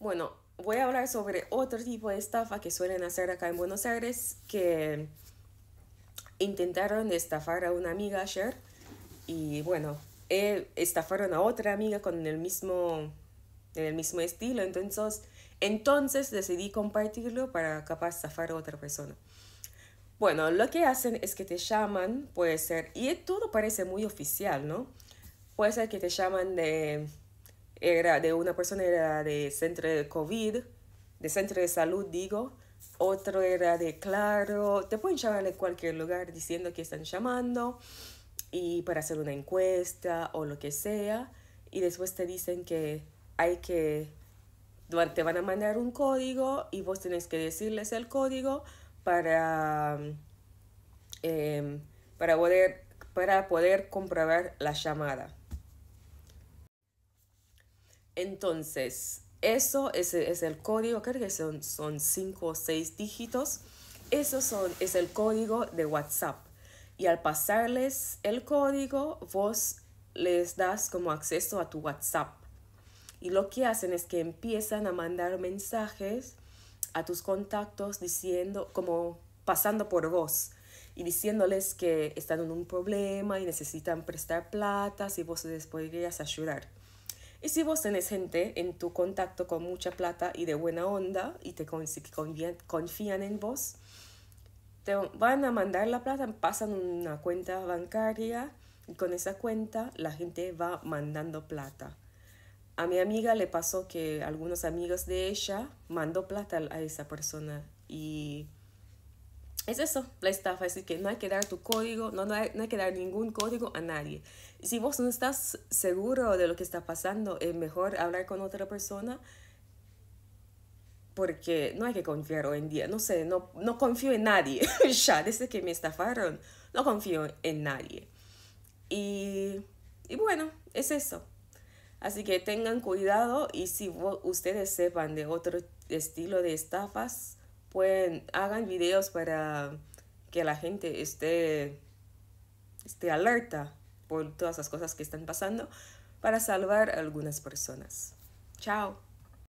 Bueno, voy a hablar sobre otro tipo de estafa que suelen hacer acá en Buenos Aires, que intentaron estafar a una amiga ayer y bueno, estafaron a otra amiga con el mismo, en el mismo estilo, entonces, entonces decidí compartirlo para capaz estafar a otra persona. Bueno, lo que hacen es que te llaman, puede ser, y todo parece muy oficial, ¿no? Puede ser que te llaman de era de una persona era de centro de COVID, de centro de salud, digo, otro era de Claro, te pueden llamar de cualquier lugar diciendo que están llamando y para hacer una encuesta o lo que sea, y después te dicen que hay que, te van a mandar un código y vos tenés que decirles el código para, em, para, poder, para poder comprobar la llamada. Entonces, eso es, el código, creo que son, cinco o seis dígitos. Eso es el código de WhatsApp. Y al pasarles el código, vos les das como acceso a tu WhatsApp. Y lo que hacen es que empiezan a mandar mensajes a tus contactos diciendo, como pasando por vos y diciéndoles que están en un problema y necesitan prestar plata y vos les podrías ayudar. Y si vos tenés gente en tu contacto con mucha plata y de buena onda y te confían en vos, te van a mandar la plata, pasan una cuenta bancaria y con esa cuenta la gente va mandando plata. A mi amiga le pasó que algunos amigos de ella mandó plata a esa persona y es eso, la estafa. decir, que no hay que dar tu código, no, hay, que dar ningún código a nadie. Si vos no estás seguro de lo que está pasando, es mejor hablar con otra persona porque no hay que confiar hoy en día. No sé, no, no confío en nadie. ya, desde que me estafaron, no confío en nadie. Y, y bueno, es eso. Así que tengan cuidado y si vos, ustedes sepan de otro estilo de estafas, pueden, hagan videos para que la gente esté, esté alerta por todas las cosas que están pasando para salvar a algunas personas. Chao.